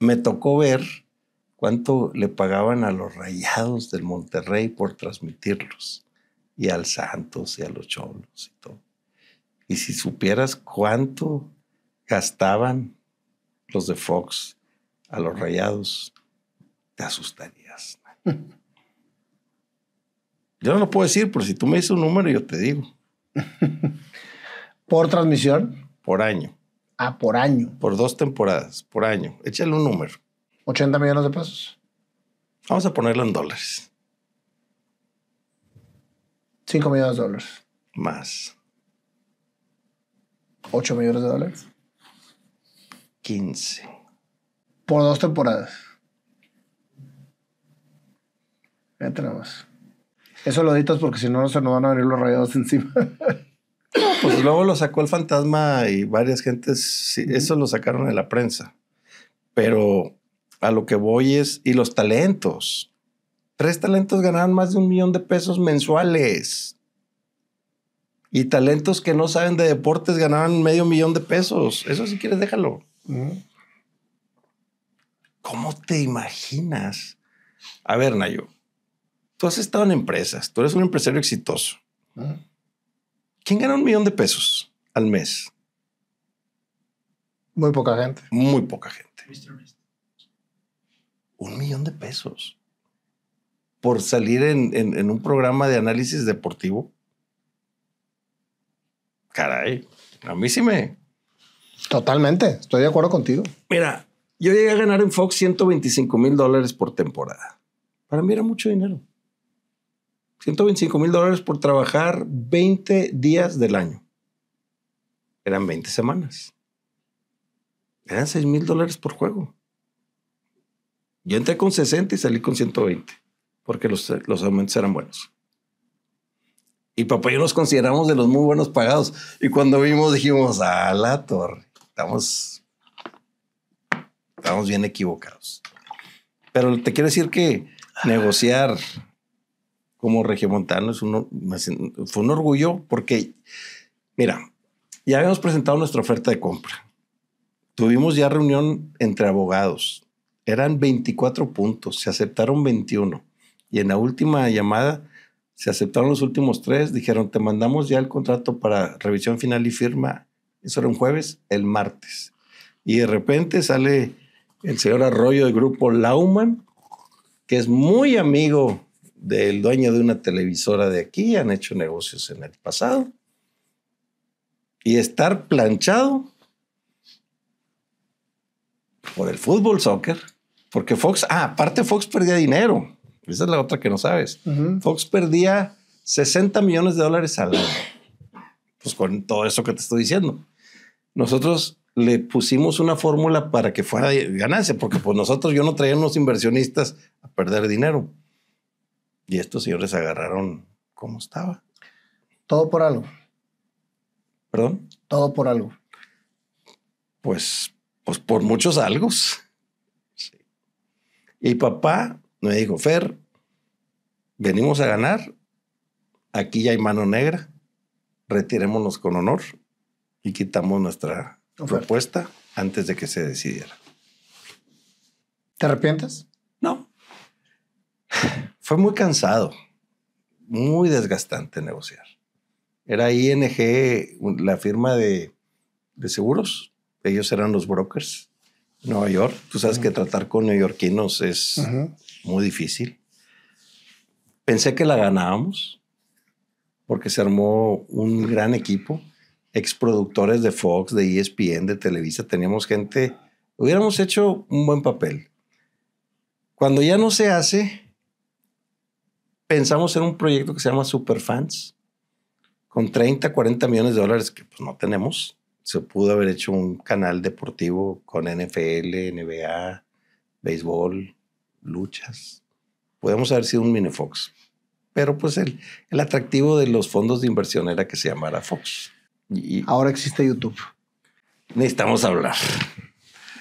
me tocó ver cuánto le pagaban a los rayados del Monterrey por transmitirlos, y al Santos y a los Cholos y todo. Y si supieras cuánto gastaban los de Fox a los rayados, te asustarías. Yo no lo puedo decir, pero si tú me dices un número, yo te digo. ¿Por transmisión? Por año. Ah, por año. Por dos temporadas, por año. Échale un número. 80 millones de pesos. Vamos a ponerlo en dólares. 5 millones de dólares. Más. 8 millones de dólares. 15. Por dos temporadas. Entramos. más. Eso lo editas porque si no, no se nos van a abrir los rayados encima luego lo sacó el fantasma y varias gentes, eso lo sacaron de la prensa. Pero a lo que voy es, y los talentos. Tres talentos ganaban más de un millón de pesos mensuales. Y talentos que no saben de deportes ganaban medio millón de pesos. Eso si quieres, déjalo. ¿Cómo te imaginas? A ver, Nayo, tú has estado en empresas, tú eres un empresario exitoso. ¿Quién gana un millón de pesos al mes? Muy poca gente. Muy poca gente. Un millón de pesos por salir en, un programa de análisis deportivo. Caray, a mí sí me... Totalmente, estoy de acuerdo contigo. Mira, yo llegué a ganar en Fox 125 mil dólares por temporada. Para mí era mucho dinero. 125 mil dólares por trabajar 20 días del año. Eran 20 semanas. Eran 6 mil dólares por juego. Yo entré con 60 y salí con 120, porque los, los aumentos eran buenos. Y papá y yo nos consideramos de los muy buenos pagados. Y cuando vimos dijimos, a la torre, estamos, estamos bien equivocados. Pero te quiero decir que negociar como regiomontano es uno, fue un orgullo porque, mira, ya habíamos presentado nuestra oferta de compra. Tuvimos ya reunión entre abogados. Eran 24 puntos, se aceptaron 21. Y en la última llamada se aceptaron los últimos tres, dijeron, te mandamos ya el contrato para revisión final y firma. Eso era un jueves, el martes. Y de repente sale el señor Arroyo del grupo Lauman, que es muy amigo del dueño de una televisora de aquí, han hecho negocios en el pasado. Y estar planchado por el fútbol, soccer, porque Fox, ah, aparte Fox perdía dinero. Esa es la otra que no sabes. Fox perdía 60 millones de dólares al año. Pues con todo eso que te estoy diciendo. Nosotros le pusimos una fórmula para que fuera ganancia, porque pues nosotros yo no traía unos inversionistas a perder dinero. Y estos señores agarraron como estaba. Todo por algo. ¿Perdón? Todo por algo. Pues, pues por muchos algos. Sí. Y papá me dijo, Fer, venimos a ganar, aquí ya hay mano negra, retirémonos con honor y quitamos nuestra propuesta antes de que se decidiera. ¿Te arrepientes? No. Fue muy cansado, muy desgastante negociar. Era ING, la firma de, seguros. Ellos eran los brokers. Nueva York, tú sabes que tratar con neoyorquinos es muy difícil. Pensé que la ganábamos porque se armó un gran equipo, Ex-productores de Fox, de ESPN, de Televisa, teníamos gente, hubiéramos hecho un buen papel. Cuando ya no se hace, pensamos en un proyecto que se llama Superfans, con 30, 40 millones de dólares que pues, no tenemos. Se pudo haber hecho un canal deportivo con NFL, NBA, béisbol, luchas. Podemos haber sido un mini Pero pues el, el atractivo de los fondos de inversión era que se llamara Fox. Y, Ahora existe YouTube. Necesitamos hablar.